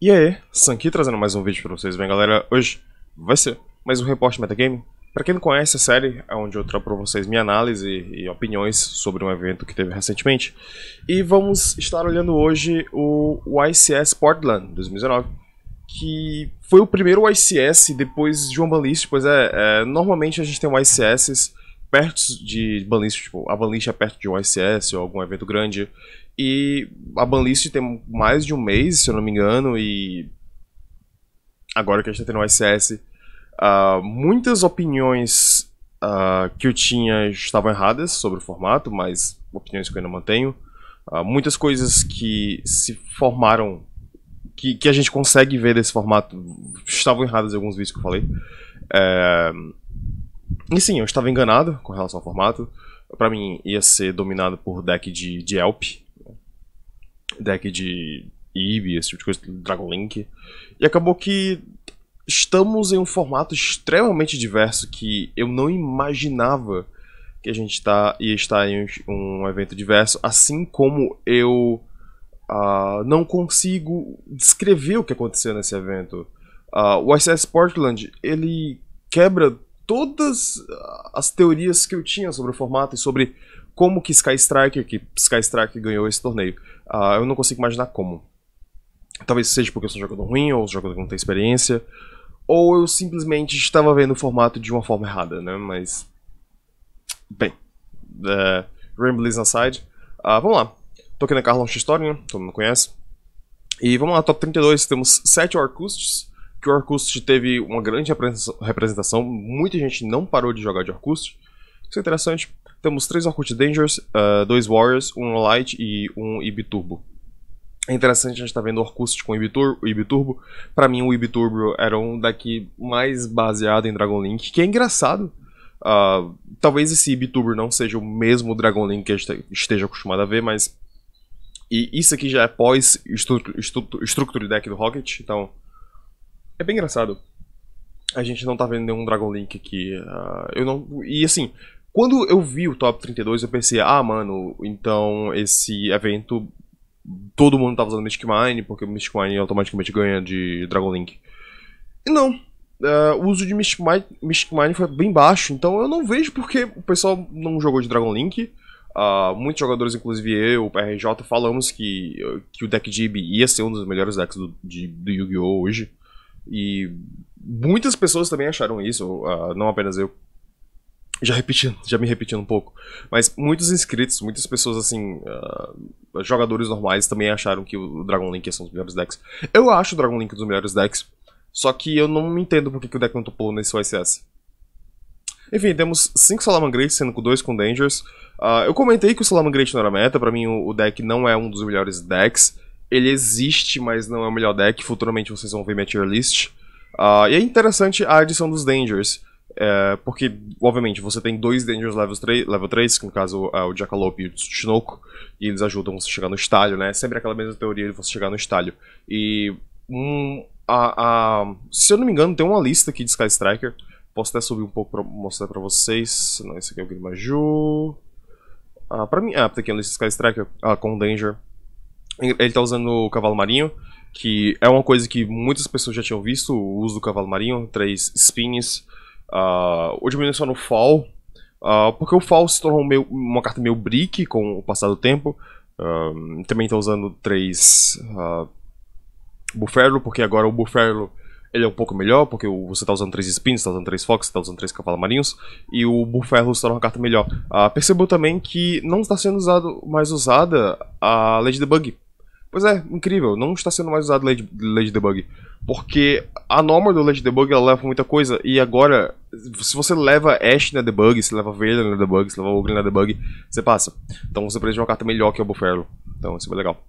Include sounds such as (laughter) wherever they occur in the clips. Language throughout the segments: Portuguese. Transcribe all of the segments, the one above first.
E aí, Sanki trazendo mais um vídeo pra vocês, bem galera, hoje vai ser mais um reporte metagame. Pra quem não conhece a série, é onde eu trago pra vocês minha análise e opiniões sobre um evento que teve recentemente. E vamos estar olhando hoje o YCS Portland 2019, que foi o primeiro YCS depois de uma banlist, pois é, é normalmente a gente tem YCS perto de banlist, tipo, a banlist é perto de um ICS ou algum evento grande. E a banlist tem mais de um mês, se eu não me engano, e agora que a gente tá tendo o ICS, uh, ah, muitas opiniões uh, que eu tinha estavam erradas sobre o formato, mas opiniões que eu ainda mantenho. Uh, muitas coisas que se formaram, que, que a gente consegue ver desse formato, estavam erradas em alguns vídeos que eu falei. Uh, e sim, eu estava enganado com relação ao formato. Para mim, ia ser dominado por deck de, de Elp, deck de Eevee, esse tipo de coisa, Dragon Link. E acabou que estamos em um formato extremamente diverso que eu não imaginava que a gente tá, ia estar em um, evento diverso, assim como eu uh, não consigo descrever o que aconteceu nesse evento. Uh, o ICS Portland, ele quebra todas as teorias que eu tinha sobre o formato e sobre como que Sky Striker, que Sky Striker ganhou esse torneio. Uh, eu não consigo imaginar como. Talvez seja porque eu sou um jogador ruim, ou um jogador que não tem experiência, ou eu simplesmente estava vendo o formato de uma forma errada, né? Mas. Bem. Uh, é, Ramblies aside. Uh, vamos lá. Tô aqui na Carlon X-Story, né? Todo mundo conhece. E vamos lá, top 32. Temos 7 Orcusts, que o Orcust teve uma grande representação, muita gente não parou de jogar de Orcust. Isso é interessante. Temos três Orkut Dangers, uh, eh, dois Warriors, um Light e um Ibiturbo. É interessante a gente estar tá vendo Orcust com Ibitur Ibiturbo. Para mim, o Ibiturbo era um deck mais baseado em Dragon Link, que é engraçado. Uh, talvez esse Ibiturbo não seja o mesmo Dragon Link que a gente esteja acostumado a ver, mas. E isso aqui já é pós-structure deck do Rocket, então é bem engraçado. A gente não tá vendo nenhum Dragon Link aqui. Uh, eu não. E assim, quando eu vi o top 32, eu pensei, ah, mano, então esse evento. Todo mundo tava tá usando Mystic Mine, porque o Mystic Mine automaticamente ganha de Dragon Link. E não. Uh, o uso de Mystic Mine, Mystic Mine foi bem baixo, então eu não vejo porque o pessoal não jogou de Dragon Link. Uh, muitos jogadores, inclusive eu, o PRJ, falamos que, que o deck Jib ia ser um dos melhores decks do, de, do Yu-Gi-Oh! hoje. E muitas pessoas também acharam isso, uh, não apenas eu. Já repetindo, já me repetindo um pouco. Mas muitos inscritos, muitas pessoas assim, uh, jogadores normais também acharam que o Dragon Link é um dos melhores decks. Eu acho o Dragon Link um dos melhores decks, só que eu não entendo porque que o deck não topou nesse OSS. Enfim, temos 5 Salamangreat, sendo com 2 com Dangers. Uh, eu comentei que o Salamangreat não era meta, pra mim o, o, deck não é um dos melhores decks ele existe, mas não é o melhor deck. Futuramente vocês vão ver minha tier list. Uh, e é interessante a adição dos Dangers. É, porque, obviamente, você tem dois Dangers level 3, level 3 que no caso é o Jackalope e o Tsunoco, e eles ajudam você a chegar no estalho, né? Sempre aquela mesma teoria de você chegar no estalho. E, um, a, a, se eu não me engano, tem uma lista aqui de Sky Striker. Posso até subir um pouco pra mostrar pra vocês. Não, esse aqui é o Grimaju. Ah, pra mim, ah, tem aqui a lista de Sky Striker ah, com Danger. Ele tá usando o cavalo marinho, que é uma coisa que muitas pessoas já tinham visto, o uso do cavalo marinho, três spins. Uh, ah, o diminuição é no fall, uh, porque o fall se tornou meio, uma carta meio brick com o passar do tempo. Uh, também tá usando três uh, porque agora o buffalo ele é um pouco melhor, porque você está usando três spins, está usando três fox, está usando três cavalos marinhos, e o buffalo se torna uma carta melhor. percebeu também que não está sendo usado, mais usada a Lady Debug, Pois é, incrível, não está sendo mais usado Lady, Lady Debug. Porque a norma do Lady Debug ela leva muita coisa, e agora, se você leva Ash na debug, se leva Vayler na debug, se leva Ogre na debug, você passa. Então você precisa de uma carta melhor que o Buffalo. Então isso é bem legal.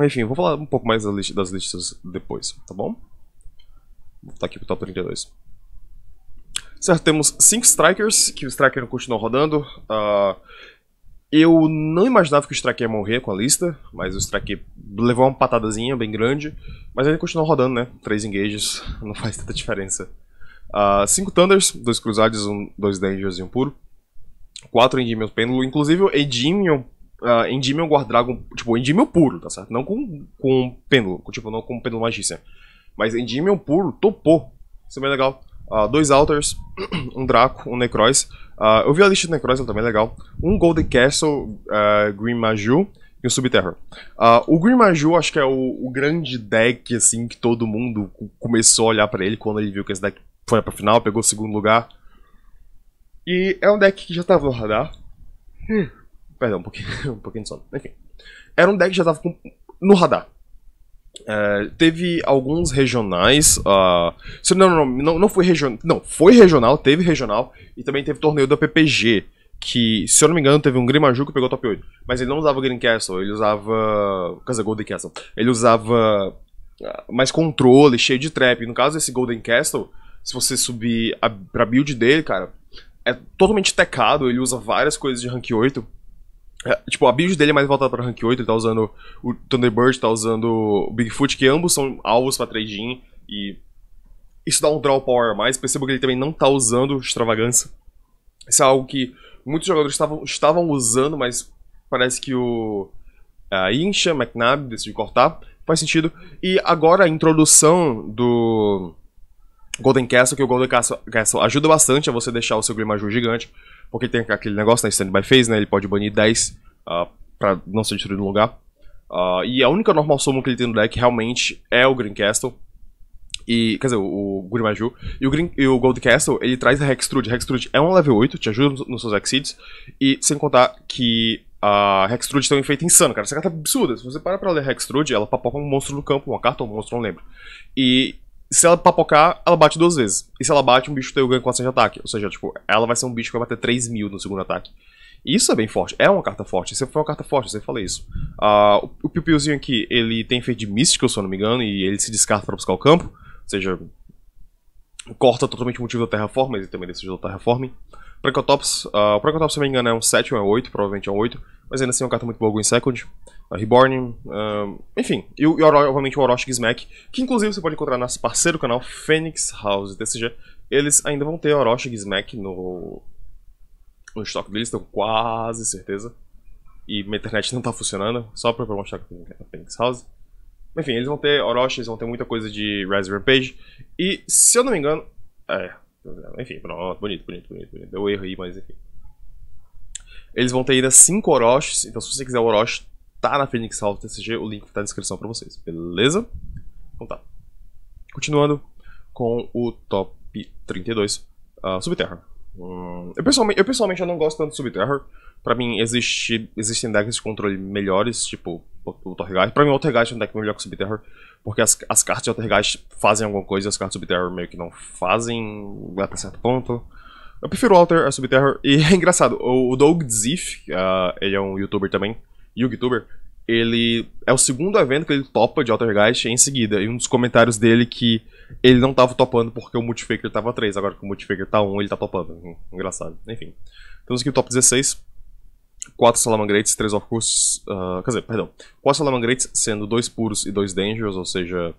Enfim, vou falar um pouco mais das, list das listas depois, tá bom? Vou voltar aqui pro top 32. Certo, temos 5 Strikers, que o Striker continua rodando. Uh, eu não imaginava que o Straque ia morrer com a lista, mas o Straque levou uma patadazinha bem grande, mas ele continuou rodando, né? Três engages, (laughs) não faz tanta diferença. Uh, cinco Thunders, dois Cruzados, um, dois Dangers e um Puro. Quatro Endymion Pêndulo, inclusive o Endymion, uh, Endymion Guardragon, tipo, Endymion puro, tá certo? Não com, com pêndulo, tipo, não com pêndulo magícia. Mas Endymion puro topou, isso é bem legal. Uh, dois alters (clears throat) um Draco, um Necroz. Uh, ah, eu vi a lista de Necroz, ela também tá é legal. Um Golden Castle, uh, Green Maju e um Subterra. Ah, o Green Maju acho que é o, o, grande deck assim que todo mundo começou a olhar para ele quando ele viu que esse deck foi pra final, pegou o segundo lugar. E é um deck que já tava no radar. Hum. Perdão, um pouquinho, (laughs) um pouquinho de sono. Enfim. Era um deck que já tava no radar. É, teve alguns regionais. Uh, não, não, não, não foi regional. Não, foi regional, teve regional. E também teve torneio da PPG. Que, se eu não me engano, teve um Grimaju que pegou top 8. Mas ele não usava Green Castle, ele usava. Casa Golden Castle. Ele usava ah, mais controle, cheio de trap. No caso, esse Golden Castle, se você subir a, pra build dele, cara, é totalmente tecado. Ele usa várias coisas de rank 8. É, tipo, a build dele é mais voltada pra rank 8, ele tá usando o Thunderbird, tá usando o Bigfoot, que ambos são alvos pra trading, e isso dá um draw power a mais. Percebo que ele também não tá usando extravagância. Isso é algo que muitos jogadores estavam, estavam usando, mas parece que o a Incha McNabb decidiu cortar. Faz sentido. E agora a introdução do Golden Castle, que o Golden Castle, Castle ajuda bastante a você deixar o seu Glimmer gigante. Porque tem aquele negócio na né, Standby Phase, né? Ele pode banir 10 uh, ah, para não ser destruído no lugar. Uh, e a única normal summon que ele tem no deck realmente é o Green Castle. E, quer dizer, o, green maju E o, Green, e o Gold Castle, ele traz a Hextrude. Hextrude é um level 8, te ajuda nos seus Exceeds. E sem contar que a Hextrude tem um efeito insano, cara. Essa carta é absurda. Se você para pra ler Hextrude, ela papoca um monstro no campo, uma carta ou um monstro, não lembro. E se ela papocar, ela bate duas vezes. E se ela bate, um bicho teu ganha 400 de ataque. Ou seja, tipo, ela vai ser um bicho que vai bater 3 mil no segundo ataque. isso é bem forte. É uma carta forte. isso foi uma carta forte, eu sempre falei isso. Uh, o Piu-Piuzinho aqui, ele tem feito de místico, se eu não me engano, e ele se descarta para buscar o campo. Ou seja, corta totalmente o motivo da Terraform, mas ele também decidiu da Terraform. Procotops, uh, o Procotops, se eu não me engano, é um 7 ou é um 8, provavelmente é um 8. Mas ainda assim é uma carta muito boa em Second. Reborn, enfim, e, e obviamente o Orochi Smack, que inclusive você pode encontrar nosso parceiro canal Phoenix House TCG. Eles ainda vão ter Orochi Smack no, no estoque deles, tenho quase certeza. E minha internet não tá funcionando, só pra, mostrar que tem Phoenix House. Enfim, eles vão ter Orochi, eles vão ter muita coisa de Rise Rampage. E se eu não me engano. É, enfim, pronto, bonito, bonito, bonito, bonito. Deu erro aí, mas enfim. Eles vão ter ainda 5 Orochis, então se você quiser o Orochi tá na Phoenix Hall TCG, o link tá na descrição para vocês, beleza? Então tá. Continuando com o top 32, uh, ah, Subterra. Hum, eu, pessoalmente, eu pessoalmente não gosto tanto de Subterra. Pra mim, existe, existem decks de controle melhores, tipo o, o Pra mim, o Torghast é um deck melhor que o Subterror, porque as, as cartas de Torghast fazem alguma coisa e as cartas de Subterror meio que não fazem até certo ponto. Eu prefiro o Alter a Subterror. E (laughs) é engraçado, o, o Doug Ziff, uh, ah, ele é um youtuber também, YouTuber, ele é o segundo evento que ele topa de Altergeist em seguida. E um dos comentários dele é que ele não tava topando porque o Multifaker tava 3, agora que o Multifaker tá 1, ele tá topando. Hum, engraçado. Enfim. Temos aqui o top 16. 4 Salamangreats, 3 Orcus. Uh, quer dizer, perdão. 4 Salamangreats, sendo 2 puros e 2 Dangers, ou seja,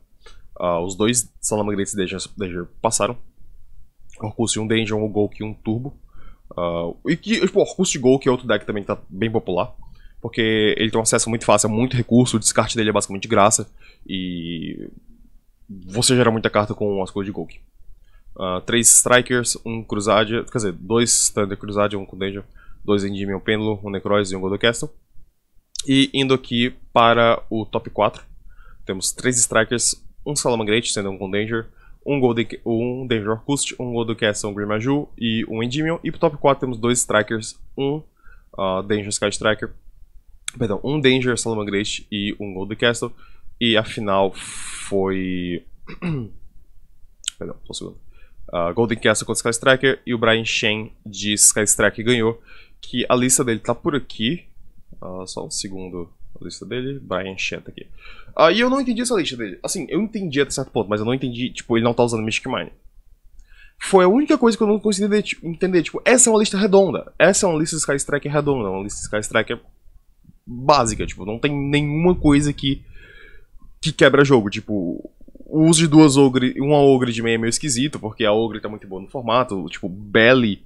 uh, os 2 Salamangreats e Danger passaram. Orcus e um Danger, um Golk e um Turbo. Uh, e que, tipo, Orcus de Golk é outro deck também que tá bem popular porque ele tem um acesso muito fácil a é muito recurso, o descarte dele é basicamente de graça, e você gera muita carta com as cores de Golgi. Uh, ah, três Strikers, um Crusade, quer dizer, dois Thunder Crusade, um com dois Endymion Pêndulo, um Necroz e um Godocastle. E indo aqui para o top 4, temos três Strikers, um Salamangreat, sendo um com um, Golden, um Danger Cust, um Godocastle, um Grimaju e um Endymion. E pro top 4 temos dois Strikers, um uh, Danger Sky Striker Perdão, um Danger Salomon Grace e um Gold Castle. E a final foi. (clears throat) Perdão, só um segundo. Uh, Golden Castle contra Sky Striker e o Brian Shen de Sky Striker ganhou. Que a lista dele tá por aqui. Uh, só um segundo a lista dele. Brian Shen tá aqui. Uh, e eu não entendi essa lista dele. Assim, eu entendi até certo ponto, mas eu não entendi. Tipo, ele não tá usando Mystic Mine. Foi a única coisa que eu não consegui entender. Tipo, tipo essa é uma lista redonda. Essa é uma lista de Sky Striker redonda. Uma lista de Sky Striker básica, tipo, não tem nenhuma coisa que, que quebra jogo, tipo, o uso de duas ogre, uma ogre de meia é meio esquisito, porque a ogre tá muito boa no formato, tipo, Belly,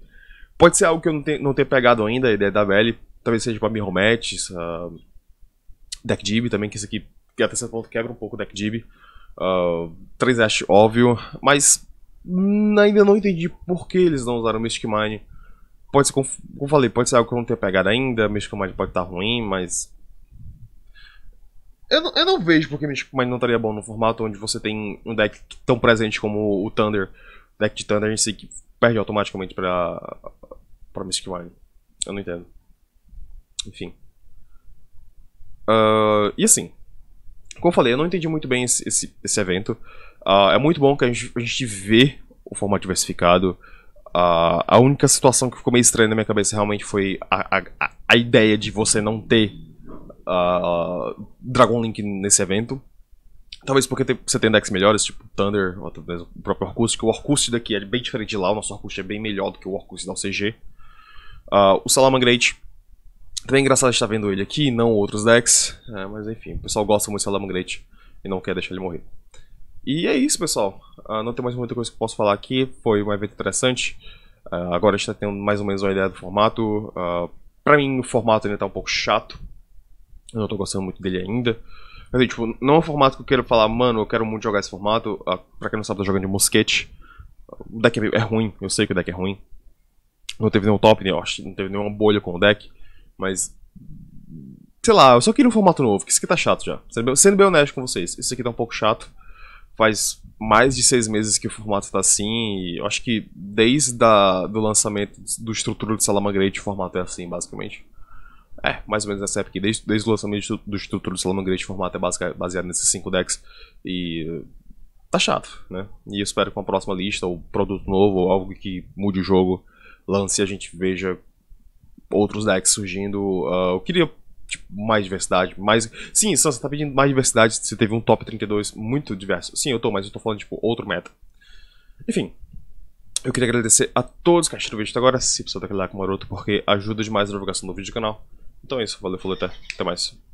pode ser algo que eu não, te, não tenha pegado ainda, a ideia da Belly, talvez seja pra Mirror uh, Deck Dib também, que isso aqui, até certo ponto, quebra um pouco o Deck Dib, uh, ah, 3 Ash, óbvio, mas hum, ainda não entendi por que eles não usaram Mystic Mine Pode ser, como eu falei, pode ser algo que eu não tenha pegado ainda, Magic Mind pode estar tá ruim, mas. Eu não, eu não vejo porque Magic Mind não estaria bom no formato onde você tem um deck tão presente como o Thunder, deck de Thunder em si, que perde automaticamente pra, pra Mystic Mind. Eu não entendo. Enfim. Uh, e assim, como eu falei, eu não entendi muito bem esse, esse, esse evento. Uh, é muito bom que a gente, a gente vê o formato diversificado a, a única situação que ficou meio estranha na minha cabeça realmente foi a, a, a ideia de você não ter uh, Dragon Link nesse evento. Talvez porque você tem decks melhores, tipo Thunder, ou talvez o próprio Orcust, que o Orcust daqui é bem diferente de lá, o nosso Orcust é bem melhor do que o Orcust da OCG. Uh, o ah, Salamangreat, também é engraçado estar tá vendo ele aqui, não outros decks, é, mas enfim, o pessoal gosta muito do Salamangreat e não quer deixar ele morrer. E é isso, pessoal. Uh, não tem mais muita coisa que eu posso falar aqui. Foi um evento interessante. Uh, agora a gente tá tendo mais ou menos uma ideia do formato. Uh, pra mim, o formato ainda tá um pouco chato. Eu não tô gostando muito dele ainda. Mas, assim, tipo, não é um formato que eu quero falar, mano, eu quero muito jogar esse formato. Uh, pra quem não sabe, eu tô jogando de mosquete. O deck é, é, ruim, eu sei que o deck é ruim. Não teve nenhum top, nem, não teve nenhuma bolha com o deck. Mas sei lá, eu só queria um formato novo, que isso aqui tá chato já. Sendo bem, sendo bem honesto com vocês, isso aqui tá um pouco chato faz mais de seis meses que o formato está assim. E eu acho que desde o do lançamento do Estrutura de Salamangreat o formato é assim, basicamente. É, mais ou menos nessa época. Desde, desde o lançamento do Estrutura de Salamangreat o formato é baseado nesses cinco decks. E uh, tá chato, né? E eu espero que uma próxima lista, ou produto novo, ou algo que mude o jogo, lance e a gente veja outros decks surgindo. Uh, eu queria tipo, mais diversidade, mais. Sim, você tá pedindo mais diversidade, você teve um top 32 muito diverso. Sim, eu tô, mas eu tô falando, tipo, outro meta. Enfim. Eu queria agradecer a todos que assistiram o vídeo até agora. Se precisar daquele like maroto, porque ajuda demais a divulgação do vídeo do canal. Então é isso, valeu, falou, até, até mais.